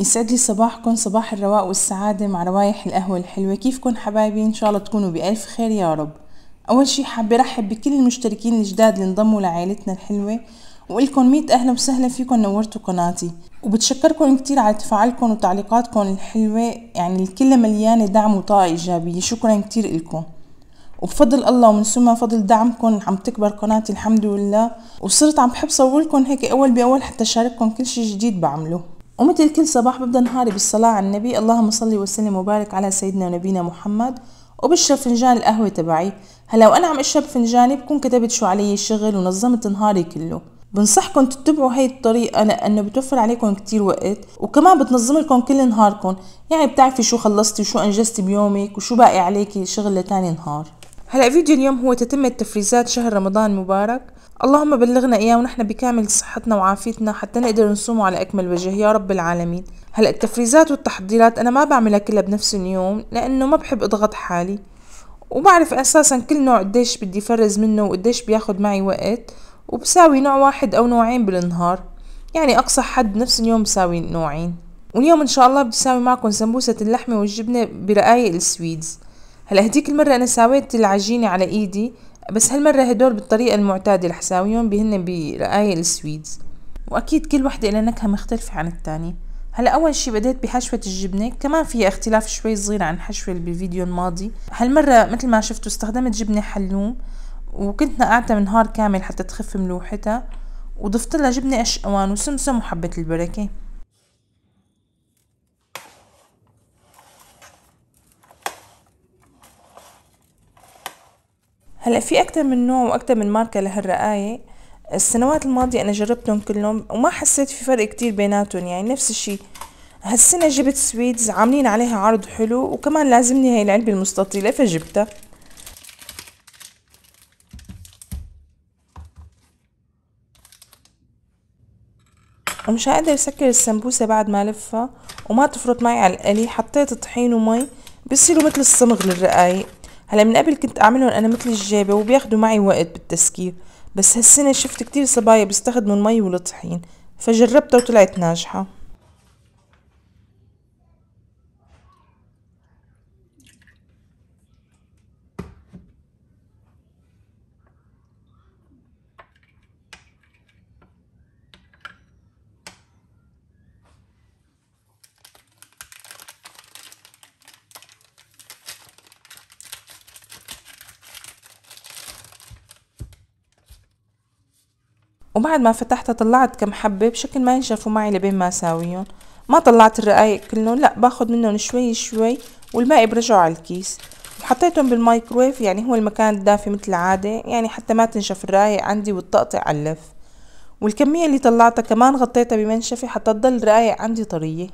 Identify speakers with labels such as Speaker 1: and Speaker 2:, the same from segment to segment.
Speaker 1: يسعد لي صباحكم صباح الرواق والسعادة مع روايح القهوة الحلوة كيفكم حبايبي إن شاء الله تكونوا بألف خير يا رب أول شي حابة رحب بكل المشتركين الجداد اللي انضموا لعائلتنا الحلوة وإلكم ميت أهلا وسهلا فيكم نورتوا قناتي وبتشكركم كتير على تفاعلكم وتعليقاتكم الحلوة يعني الكل مليانة دعم وطاقة إيجابية شكرا كتير إلكم وبفضل الله ومن ثم فضل دعمكم عم تكبر قناتي الحمد لله وصرت عم بحب صورلكم هيك أول بأول حتى شارككم كل شي جديد بعمله ومثل كل صباح ببدأ نهاري بالصلاة على النبي اللهم صل وسلم وبارك على سيدنا ونبينا محمد وبشرب فنجان القهوة تبعي هلا وأنا عم أشرب فنجاني بكون كتبت شو علي الشغل ونظمت نهاري كله بنصحكم تتبعوا هي الطريقة لأنه بتوفر عليكم كتير وقت وكمان بتنظم لكم كل نهاركم يعني بتعرفي شو خلصتي وشو أنجزتي بيومك وشو باقي عليكي شغل لتاني نهار هلا فيديو اليوم هو تتمة تفريزات شهر رمضان المبارك اللهم بلغنا إياه ونحن بكامل صحتنا وعافيتنا حتى نقدر نصومه على أكمل وجه يا رب العالمين هلأ التفريزات والتحضيرات أنا ما بعملها كلها بنفس اليوم لأنه ما بحب أضغط حالي وبعرف أساسا كل نوع قديش بدي فرز منه وقديش بياخد معي وقت وبساوي نوع واحد أو نوعين بالنهار يعني أقصى حد نفس اليوم بساوي نوعين واليوم إن شاء الله بدي ساوي معكم سمبوسة اللحمة والجبنة برقايق السويدز هلا هديك المرة أنا ساويت العجينة على إيدي بس هالمرة هدول بالطريقة المعتادة ساويهم بهن برقاية السويدز وأكيد كل وحدة لها نكهة مختلفة عن التانية هلا أول شي بديت بحشوة الجبنة كمان فيها اختلاف شوي صغير عن حشوة اللي بالفيديو الماضي هالمرة مثل ما شفتوا استخدمت جبنة حلوم وكنت نقعتها من نهار كامل حتى تخف ملوحتها وضفت لها جبنة أشقوان وسمسم وحبة البركة هلا في اكثر من نوع واكثر من ماركه لهالرقايه السنوات الماضيه انا جربتهم كلهم وما حسيت في فرق كتير بيناتهم يعني نفس الشيء هالسنه جبت سويدز عاملين عليها عرض حلو وكمان لازمني هاي العلبه المستطيله فجبتها ومش هقدر اسكر السمبوسة بعد ما الفها وما تفرط معي على القلي حطيت طحين ومي بصيروا مثل الصمغ للرقايق هلا من قبل كنت اعملهم انا مثل الجابة وبياخدوا معي وقت بالتسكير بس هالسنة شفت كتير صبايا بيستخدموا المي والطحين فجربتها وطلعت ناجحة وبعد ما فتحتها طلعت كم حبة بشكل ما ينشفوا معي لبين ما اساويهم ما طلعت الرقايق كلهم لا باخد منهم شوي شوي والباقي برجعه على الكيس وحطيتهم بالمايكرويف يعني هو المكان الدافي مثل العادة يعني حتى ما تنشف الرقايق عندي وتطقطق على اللف والكمية اللي طلعتها كمان غطيتها بمنشفة حتى تضل الرقايق عندي طرية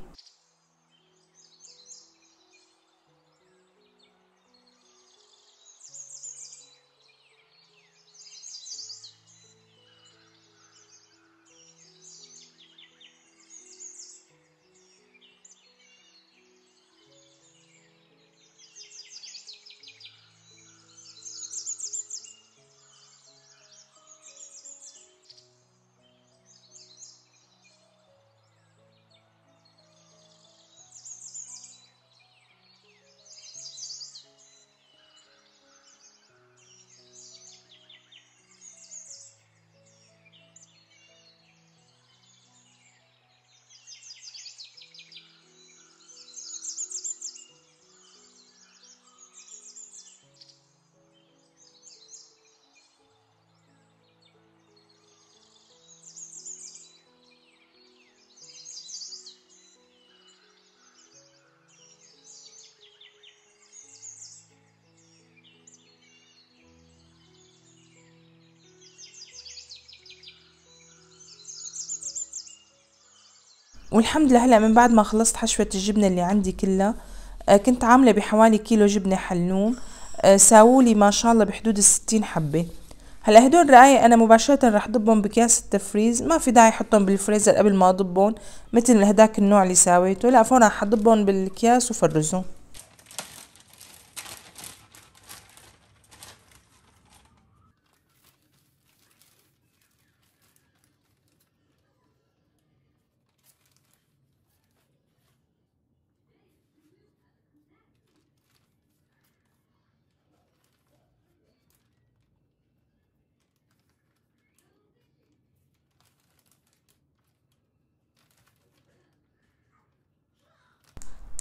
Speaker 1: والحمد لله هلا من بعد ما خلصت حشوة الجبنة اللي عندي كلها آه، كنت عاملة بحوالي كيلو جبنة حلوم آه، ساوولي ما شاء الله بحدود الستين حبة هلا هدول رأيي انا مباشرة رح ضبهم بكياس التفريز ما في داعي احطهم بالفريزر قبل ما اضبهم مثل هداك النوع اللي ساويته لا فورا حضبهم بالكياس وفرزهم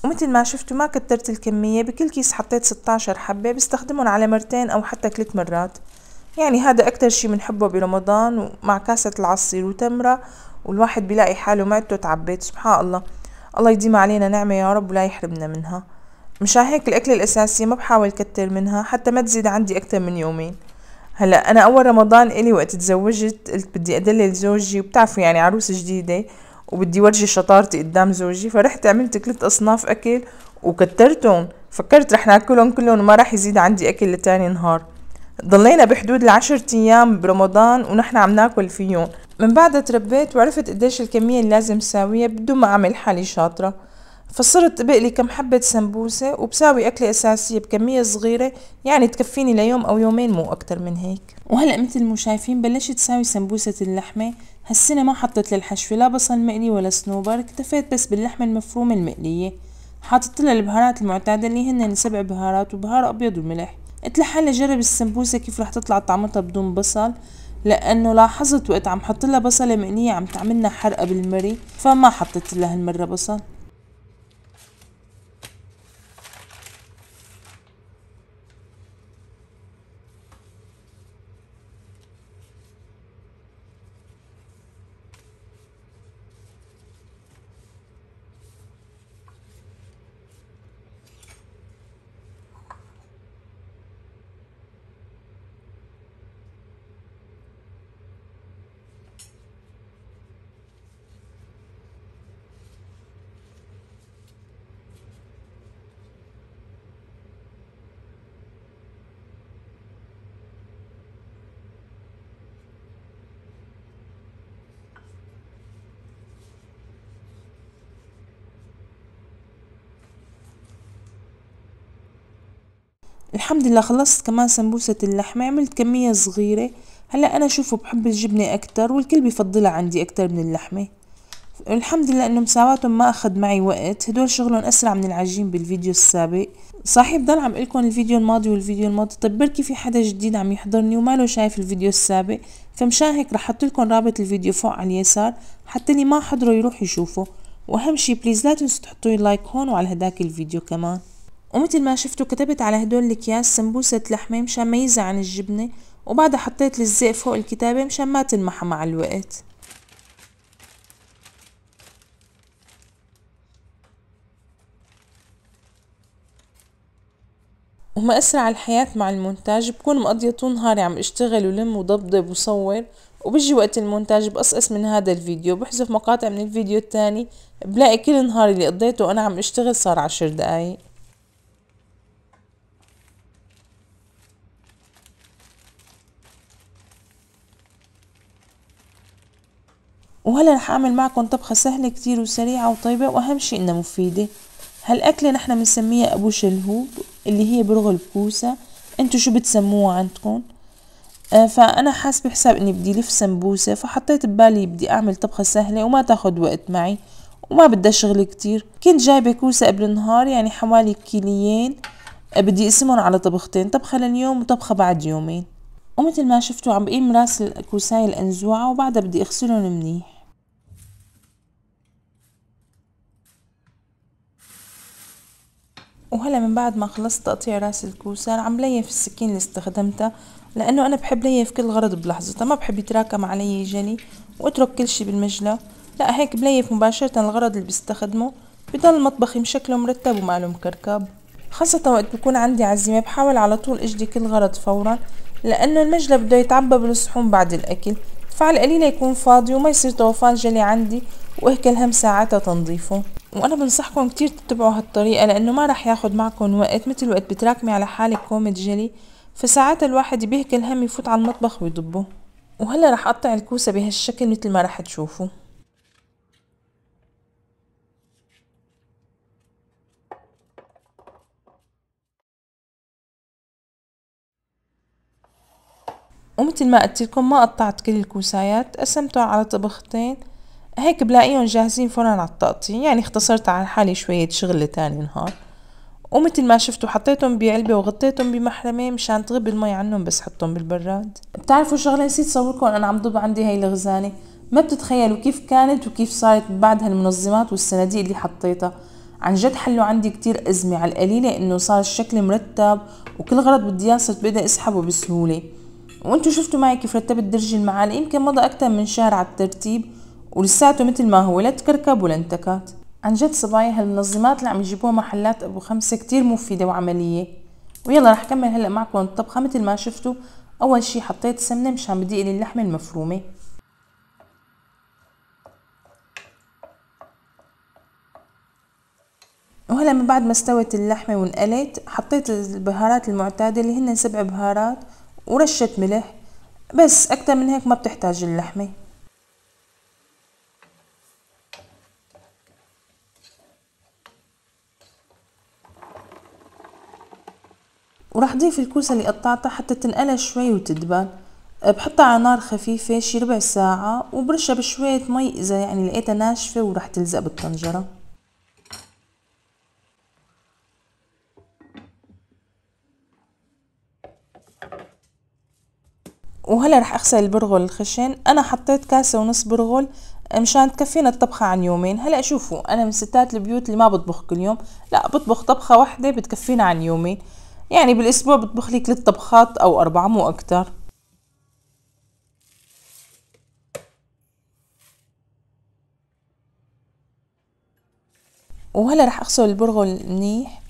Speaker 1: ومثل ما شفتوا ما كترت الكمية بكل كيس حطيت 16 حبة بستخدمهم على مرتين أو حتى ثلاث مرات يعني هذا أكتر شي بنحبه برمضان ومع كاسة العصير وتمرة والواحد بيلاقي حاله معدته تعبت سبحان الله الله يديم علينا نعمة يا رب ولا يحرمنا منها مشان هيك الأكل الأساسي ما بحاول كتر منها حتى ما تزيد عندي أكتر من يومين هلا أنا أول رمضان إلي وقت تزوجت قلت بدي أدلل زوجي وبتعرفوا يعني عروس جديدة وبدي ورجي شطارتي قدام زوجي فرحت عملت ثلاث اصناف اكل وكترتهم فكرت رح ناكلهم كلهم وما رح يزيد عندي اكل لتاني نهار ضلينا بحدود العشرة ايام برمضان ونحن عم ناكل فيهم من بعدها تربيت وعرفت قديش الكمية اللي لازم ساويها بدون ما اعمل حالي شاطرة فصرت بقلي كم حبة سمبوسة وبساوي أكلة أساسية بكمية صغيرة يعني تكفيني ليوم أو يومين مو أكتر من هيك وهلأ مثل ما شايفين بلشت ساوي سمبوسة اللحمة هالسنة ما حطت للحشوة لا بصل مقلي ولا سنوبر اكتفيت بس باللحمة المفرومة المقلية حاطت لها البهارات المعتادة اللي هن سبع بهارات وبهار أبيض وملح قلت لحالة جرب السمبوسة كيف رح تطلع طعمتها بدون بصل لانه لاحظت وقت عم حط لها بصله مقليه عم تعملنا حرقه بالمري فما حطيت لها هالمره بصل الحمد لله خلصت كمان سمبوسة اللحمة عملت كمية صغيرة هلا انا شوفوا بحب الجبنة اكتر والكل بفضلها عندي اكتر من اللحمة الحمد لله انه مساواتهم ما اخذ معي وقت هدول شغلهم اسرع من العجين بالفيديو السابق صحيح بضل عم لكم الفيديو الماضي والفيديو الماضي طب بركي في حدا جديد عم يحضرني وما له شايف الفيديو السابق فمشان هيك رح احط لكم رابط الفيديو فوق على اليسار حتى اللي ما حضره يروح يشوفه واهم شي بليز لا تنسوا تحطوا لايك هون وعلى هداك الفيديو كمان ومثل ما شفتوا كتبت على هدول الأكياس سمبوسة لحمة مشان ميزها عن الجبنة وبعدها حطيت لزق فوق الكتابة مشان ما تنمحى مع الوقت وما أسرع الحياة مع المونتاج بكون مقضية طول نهاري عم أشتغل ولم وضبضب وصور وبيجي وقت المونتاج بقصقص من هذا الفيديو بحذف مقاطع من الفيديو التاني بلاقي كل نهاري اللي قضيته وأنا عم أشتغل صار عشر دقايق وهلا رح أعمل معكم طبخة سهلة كتير وسريعة وطيبة وأهم شيء إنها مفيدة هالأكلة نحنا بنسميها أبوش الهوب اللي هي برغل بكوسة انتو شو بتسموها عندكم آه فأنا حاسبة حساب إني بدي لف سمبوسة فحطيت ببالي بدي أعمل طبخة سهلة وما تاخد وقت معي وما بدها شغل كتير كنت جايبة كوسة قبل النهار يعني حوالي كيليين آه، بدي اقسمهم على طبختين طبخة لليوم وطبخة بعد يومين ومثل ما شفتوا عم بقيم راس الكوساي الأنزوعة وبعدها بدي أغسلهم منيح وهلا من بعد ما خلصت تقطيع راس الكوسة عم ليف السكين اللي استخدمتها لأنه أنا بحب ليف كل غرض بلحظتها ما بحب يتراكم علي جلي وأترك كل شي بالمجلة لا هيك بليف مباشرة الغرض اللي بستخدمه بضل مطبخي مشكله مرتب ومعلوم كركب خاصة وقت بكون عندي عزيمة بحاول على طول اجدي كل غرض فورا لأنه المجلى بده يتعبى بالصحون بعد الأكل فعلى القليلة يكون فاضي وما يصير طوفان جلي عندي وأهكل هم ساعتها تنظيفه وأنا بنصحكم كتير تتبعوا هالطريقة لأنه ما رح ياخد معكم وقت مثل وقت بتراكمي على حالك كومة جلي فساعات الواحد بيهكل هم يفوت على المطبخ ويضبه وهلا رح أقطع الكوسة بهالشكل مثل ما رح تشوفوا ومثل ما قلت لكم ما قطعت كل الكوسايات قسمتهم على طبختين هيك بلاقيهم جاهزين فورا على التقطيع يعني اختصرت على حالي شوية شغل تاني نهار ومثل ما شفتوا حطيتهم بعلبة وغطيتهم بمحرمة مشان تغب المي عنهم بس حطهم بالبراد بتعرفوا شغلة نسيت صوركم انا عم ضب عندي هاي الغزانة ما بتتخيلوا كيف كانت وكيف صارت بعد هالمنظمات والصناديق اللي حطيتها عن جد حلوا عندي كتير أزمة على القليلة إنه صار الشكل مرتب وكل غرض بدي إياه صرت بقدر أسحبه بسهولة وانتم شفتوا معي كيف رتبت درج المعالق يمكن مضى اكثر من شهر على الترتيب ولساته مثل ما هو لا تكركب ولا انتكات عن جد صبايا هالمنظمات اللي عم يجيبوها محلات ابو خمسة كتير مفيدة وعملية ويلا رح كمل هلا معكم الطبخة مثل ما شفتوا اول شي حطيت سمنة مشان بدي لي اللحمة المفرومة وهلا من بعد ما استوت اللحمة وانقلت حطيت البهارات المعتادة اللي هن سبع بهارات ورشة ملح بس أكتر من هيك ما بتحتاج اللحمة ورح ضيف الكوسة اللي قطعتها حتى تنقلها شوي وتدبل بحطها على نار خفيفة شي ربع ساعة وبرشها بشوية مي إذا يعني لقيتها ناشفة ورح تلزق بالطنجرة وهلا رح اغسل البرغل الخشن انا حطيت كاسة ونص برغل مشان تكفينا الطبخة عن يومين هلا شوفوا انا من ستات البيوت اللي ما بطبخ كل يوم لا بطبخ طبخة واحدة بتكفينا عن يومين يعني بالاسبوع بطبخ لي ثلاث طبخات او اربعة مو اكتر وهلا رح اغسل البرغل منيح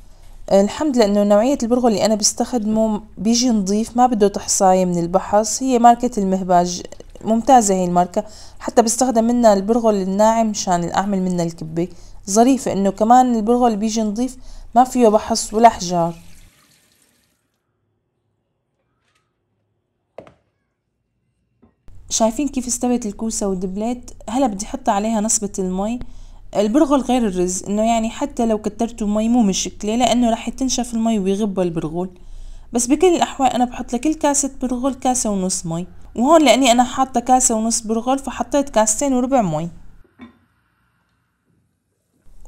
Speaker 1: الحمد لله انه نوعية البرغل اللي انا بستخدمه بيجي نظيف ما بده تحصاية من البحص هي ماركة المهباج ممتازة هي الماركة حتى بستخدم منها البرغل الناعم مشان اعمل منها الكبة ظريفة انه كمان البرغل بيجي نظيف ما فيه بحص ولا حجار شايفين كيف استوت الكوسة والدبليت هلا بدي احط عليها نصبة المي البرغل غير الرز انه يعني حتى لو كترتوا مي مو مشكله لانه رح تنشف المي ويغب البرغل بس بكل الاحوال انا بحط لكل كاسه برغل كاسه ونص مي وهون لاني انا حاطه كاسه ونص برغل فحطيت كاستين وربع مي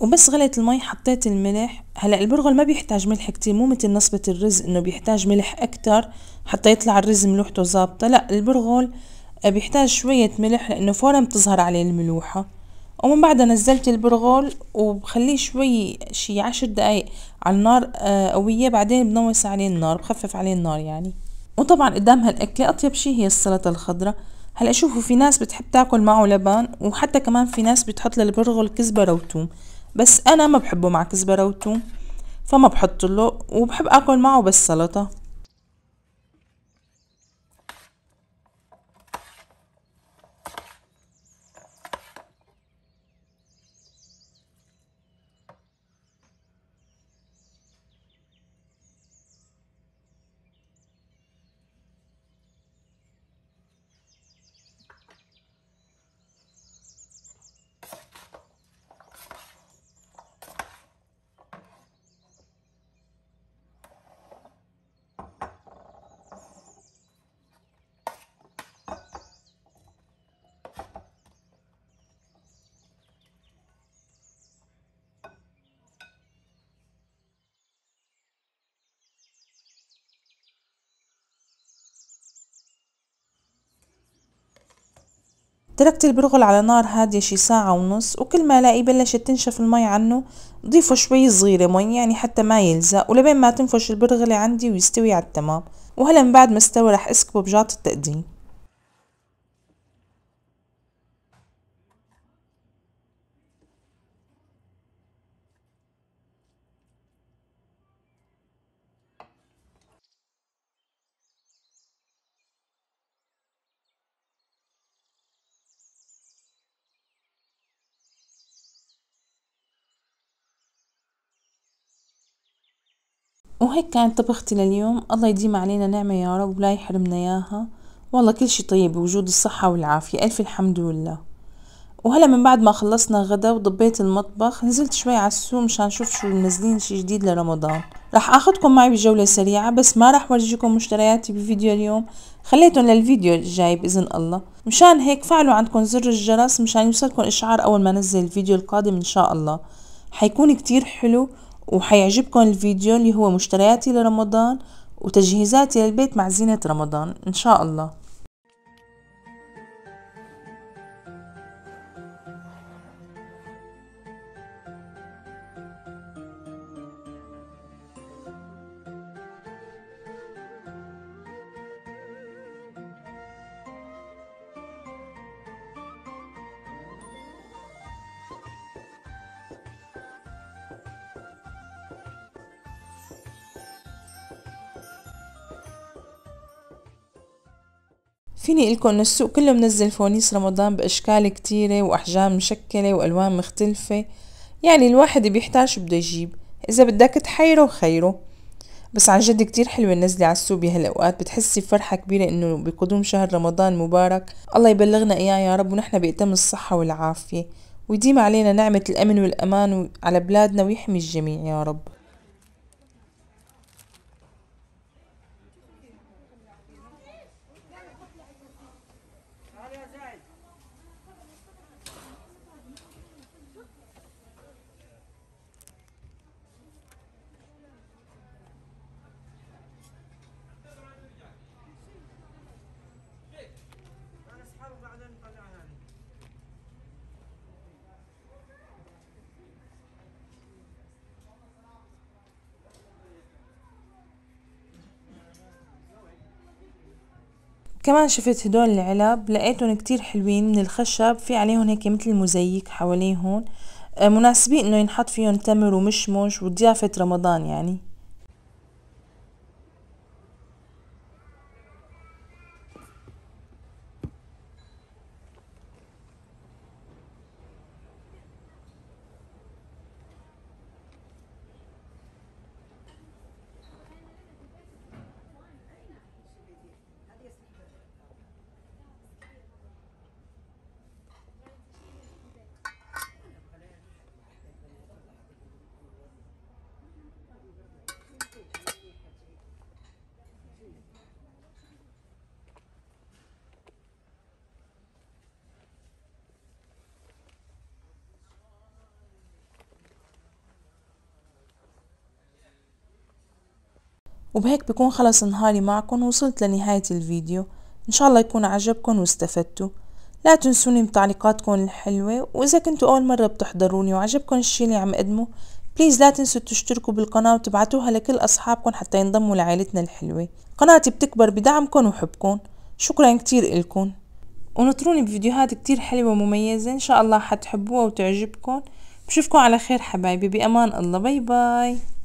Speaker 1: وبس غلت المي حطيت الملح هلا البرغل ما بيحتاج ملح كتير مو مثل نصبة الرز انه بيحتاج ملح اكتر حتى يطلع الرز ملوحته ظابطه لا البرغل بيحتاج شويه ملح لانه فورا بتظهر عليه الملوحه ومن بعدها نزلت البرغل وبخليه شوي شي عشر دقايق على النار قوية آه، بعدين بنوس عليه النار بخفف عليه النار يعني وطبعا قدام هالأكلة أطيب شي هي السلطة الخضراء هلا شوفوا في ناس بتحب تاكل معه لبن وحتى كمان في ناس بتحط للبرغل كزبرة وتوم بس أنا ما بحبه مع كزبرة وتوم فما بحط له وبحب أكل معه بس سلطة تركت البرغل على نار هادية شي ساعة ونص وكل ما الاقي بلشت تنشف المي عنه ضيفه شوي صغيرة مي يعني حتى ما يلزق ولبين ما تنفش البرغلة عندي ويستوي على التمام وهلا بعد ما استوى رح اسكبه بجاط التقديم وهيك كانت طبختي لليوم الله يديم علينا نعمة يا رب ولا يحرمنا ياها والله كل شي طيب بوجود الصحة والعافية ألف الحمد لله وهلا من بعد ما خلصنا غدا وضبيت المطبخ نزلت شوي على السوق مشان نشوف شو منزلين شي جديد لرمضان رح اخدكم معي بجولة سريعة بس ما رح ورجيكم مشترياتي بفيديو اليوم خليتهم للفيديو الجاي بإذن الله مشان هيك فعلوا عندكم زر الجرس مشان يوصلكم إشعار أول ما نزل الفيديو القادم إن شاء الله حيكون كتير حلو وحيعجبكم الفيديو اللي هو مشترياتي لرمضان وتجهيزاتي للبيت مع زينة رمضان إن شاء الله فيني لكم السوق كله منزل فوانيس رمضان بأشكال كتيرة وأحجام مشكلة وألوان مختلفة يعني الواحد بيحتاج شو بده يجيب إذا بدك تحيره خيره بس عن جد كتير حلوة النزلة على السوق بهالأوقات بتحسي بفرحة كبيرة إنه بقدوم شهر رمضان المبارك الله يبلغنا إياه يا رب ونحن بأتم الصحة والعافية ويديم علينا نعمة الأمن والأمان على بلادنا ويحمي الجميع يا رب كمان شفت هدول العلب لقيتهم كتير حلوين من الخشب في عليهم هيك مثل مزيك حواليهم آه، مناسبين انه ينحط فيهم تمر ومشمش وضيافة رمضان يعني وبهيك بكون خلص نهاري معكم وصلت لنهاية الفيديو إن شاء الله يكون عجبكم واستفدتوا لا تنسوني بتعليقاتكم الحلوة وإذا كنتوا أول مرة بتحضروني وعجبكم الشي اللي عم أقدمه بليز لا تنسوا تشتركوا بالقناة وتبعتوها لكل أصحابكم حتى ينضموا لعائلتنا الحلوة قناتي بتكبر بدعمكم وحبكم شكرا كتير إلكم ونطروني بفيديوهات كتير حلوة ومميزة إن شاء الله حتحبوها وتعجبكم بشوفكم على خير حبايبي بأمان الله باي باي